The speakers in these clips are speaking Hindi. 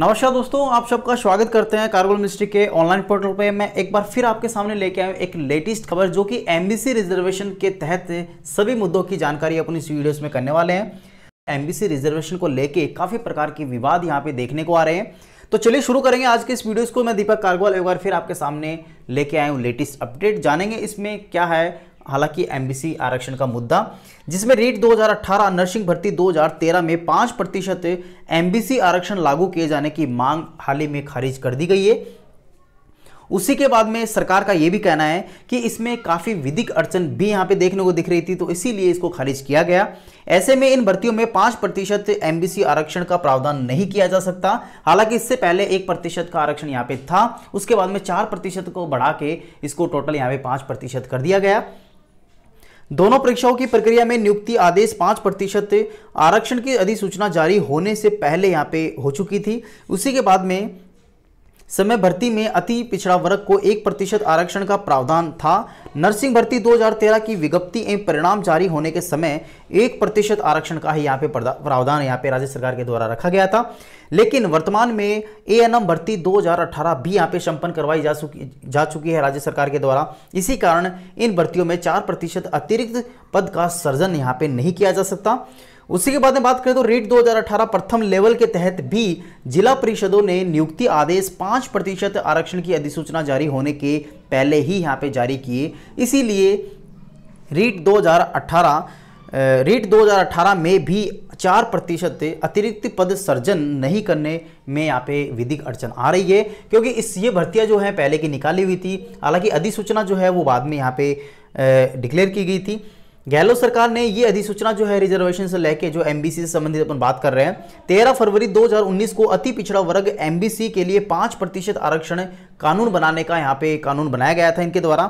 नमस्कार दोस्तों आप सबका स्वागत करते हैं कार्गो मिनिस्ट्री के ऑनलाइन पोर्टल पे मैं एक बार फिर आपके सामने लेके आया एक लेटेस्ट खबर जो कि एमबीसी रिजर्वेशन के तहत सभी मुद्दों की जानकारी अपनी इस वीडियोस में करने वाले हैं एमबीसी रिजर्वेशन को लेके काफ़ी प्रकार के विवाद यहाँ पे देखने को आ रहे हैं तो चलिए शुरू करेंगे आज के इस वीडियोज़ को मैं दीपक कार्गवाल एक बार फिर आपके सामने लेके आया हूँ लेटेस्ट अपडेट जानेंगे इसमें क्या है हालांकि एमबीसी आरक्षण का मुद्दा जिसमें रेट 2018 नर्सिंग भर्ती 2013 में 5 प्रतिशत एमबीसी आरक्षण लागू किए जाने की मांग हाल ही में खारिज कर दी गई है उसी के बाद में सरकार का यह भी कहना है कि इसमें काफ़ी विधिक अड़चन भी यहाँ पे देखने को दिख रही थी तो इसीलिए इसको खारिज किया गया ऐसे में इन भर्तियों में पाँच प्रतिशत एम आरक्षण का प्रावधान नहीं किया जा सकता हालांकि इससे पहले एक प्रतिशत का आरक्षण यहाँ पे था उसके बाद में चार प्रतिशत को बढ़ा के इसको टोटल यहाँ पे पाँच प्रतिशत कर दिया गया दोनों परीक्षाओं की प्रक्रिया में नियुक्ति आदेश पाँच प्रतिशत आरक्षण की अधिसूचना जारी होने से पहले यहाँ पे हो चुकी थी उसी के बाद में समय भर्ती में अति पिछड़ा वर्ग को एक प्रतिशत आरक्षण का प्रावधान था नर्सिंग भर्ती 2013 की विज्ञप्ति एवं परिणाम जारी होने के समय एक प्रतिशत आरक्षण का ही यहाँ पे प्रावधान यहाँ पे राज्य सरकार के द्वारा रखा गया था लेकिन वर्तमान में ए एन एम भर्ती 2018 भी यहाँ पे संपन्न करवाई जा चुकी जा चुकी है राज्य सरकार के द्वारा इसी कारण इन भर्तियों में चार प्रतिशत अतिरिक्त पद का सर्जन यहाँ पे नहीं किया जा सकता उसी के बाद में बात करें तो रेट 2018 प्रथम लेवल के तहत भी जिला परिषदों ने नियुक्ति आदेश पाँच प्रतिशत आरक्षण की अधिसूचना जारी होने के पहले ही यहाँ पे जारी किए इसीलिए रीट 2018 रीट 2018 में भी चार प्रतिशत अतिरिक्त पद सर्जन नहीं करने में यहाँ पे विधिक अड़चन आ रही है क्योंकि इस ये भर्तियाँ जो हैं पहले की निकाली हुई थी हालांकि अधिसूचना जो है वो बाद में यहाँ पे डिक्लेयर की गई थी गहलोत सरकार ने ये अधिसूचना जो है रिजर्वेशन से लेके जो एम से संबंधित अपन बात कर रहे हैं तेरह फरवरी दो को अति पिछड़ा वर्ग एम के लिए पाँच प्रतिशत आरक्षण कानून बनाने का यहाँ पे कानून बनाया गया था इनके द्वारा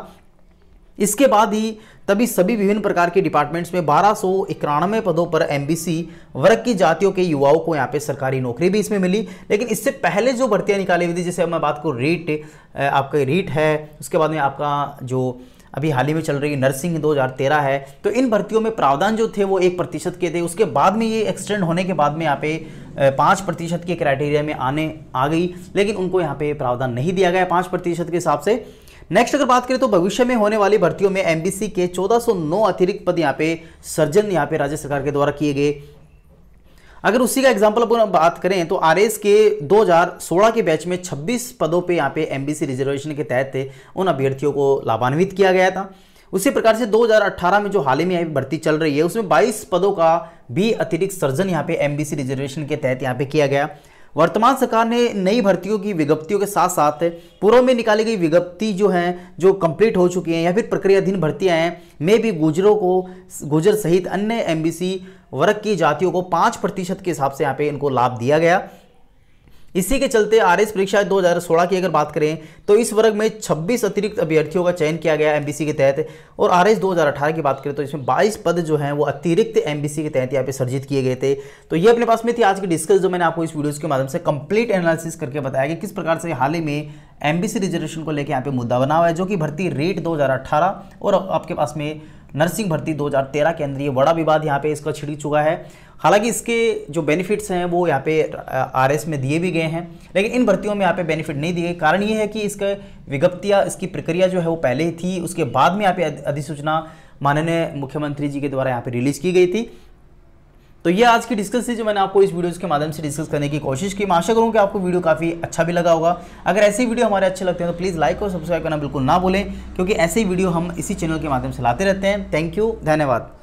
इसके बाद ही तभी सभी विभिन्न प्रकार के डिपार्टमेंट्स में बारह सौ इक्यानवे पदों पर एमबीसी वर्ग की जातियों के युवाओं को यहाँ पे सरकारी नौकरी भी इसमें मिली लेकिन इससे पहले जो भर्तियाँ निकाली हुई थी जैसे मैं बात करूँ रीट आपका रीट है उसके बाद में आपका जो अभी हाल ही में चल रही नर्सिंग 2013 है तो इन भर्तियों में प्रावधान जो थे वो एक प्रतिशत के थे उसके बाद में ये एक्सटेंड होने के बाद में यहाँ पे पाँच प्रतिशत के क्राइटेरिया में आने आ गई लेकिन उनको यहाँ पे प्रावधान नहीं दिया गया पाँच प्रतिशत के हिसाब से नेक्स्ट अगर बात करें तो भविष्य में होने वाली भर्तियों में एमबीसी के 1409 अतिरिक्त पद यहाँ पे सर्जन यहाँ पे राज्य सरकार के द्वारा किए गए अगर उसी का एग्जाम्पल अपन बात करें तो आर के 2016 के बैच में 26 पदों पे यहाँ पे एमबीसी रिजर्वेशन के तहत उन अभ्यर्थियों को लाभान्वित किया गया था उसी प्रकार से 2018 में जो हाल ही में भर्ती चल रही है उसमें 22 पदों का भी अतिरिक्त सर्जन यहाँ पे एमबीसी रिजर्वेशन के तहत यहाँ पे किया गया वर्तमान सरकार ने नई भर्तियों की विज्ञप्तियों के साथ साथ पूर्व में निकाली गई विज्ञप्ति जो हैं जो कंप्लीट हो चुकी हैं या फिर प्रक्रियाधीन भर्तियां हैं में भी गुजरों को गुजर सहित अन्य एमबीसी वर्ग की जातियों को पाँच प्रतिशत के हिसाब से यहाँ पे इनको लाभ दिया गया इसी के चलते आर एस परीक्षा 2016 की अगर बात करें तो इस वर्ग में 26 अतिरिक्त अभ्यर्थियों का चयन किया गया एम के तहत और आर अठारह की बात करें तो इसमें 22 पद जो हैं वो अतिरिक्त एम के तहत यहाँ पे सर्जित किए गए थे तो ये अपने पास में थी आज की डिस्कस जो मैंने आपको इस वीडियोज़ के माध्यम से कंप्लीट एनालिसिस करके बताया कि किस प्रकार से हाल ही में एमबीसी रिजर्वेशन को लेकर यहाँ पे मुद्दा बना हुआ है जो कि भर्ती रेट 2018 और आपके पास में नर्सिंग भर्ती 2013 केंद्रीय बड़ा विवाद यहाँ पे इसका छिड़ी चुका है हालांकि इसके जो बेनिफिट्स हैं वो यहाँ पे आरएस में दिए भी गए हैं लेकिन इन भर्तियों में यहाँ पे बेनिफिट नहीं दिए कारण ये है कि इसके विज्ञप्तियाँ इसकी प्रक्रिया जो है वो पहले ही थी उसके बाद में यहाँ पे अधिसूचना माननीय मुख्यमंत्री जी के द्वारा यहाँ पे रिलीज की गई थी तो ये आज की डिस्कस थी जो मैंने आपको इस वीडियोज के माध्यम से डिस्कस करने की कोशिश की मैं आशा करूँ कि आपको वीडियो काफ़ी अच्छा भी लगा होगा अगर ऐसी वीडियो हमारे अच्छे लगते हैं तो प्लीज़ लाइक और सब्सक्राइब करना बिल्कुल ना भूलें क्योंकि ऐसे वीडियो हम इसी चैनल के माध्यम से लाते रहते हैं थैंक यू धन्यवाद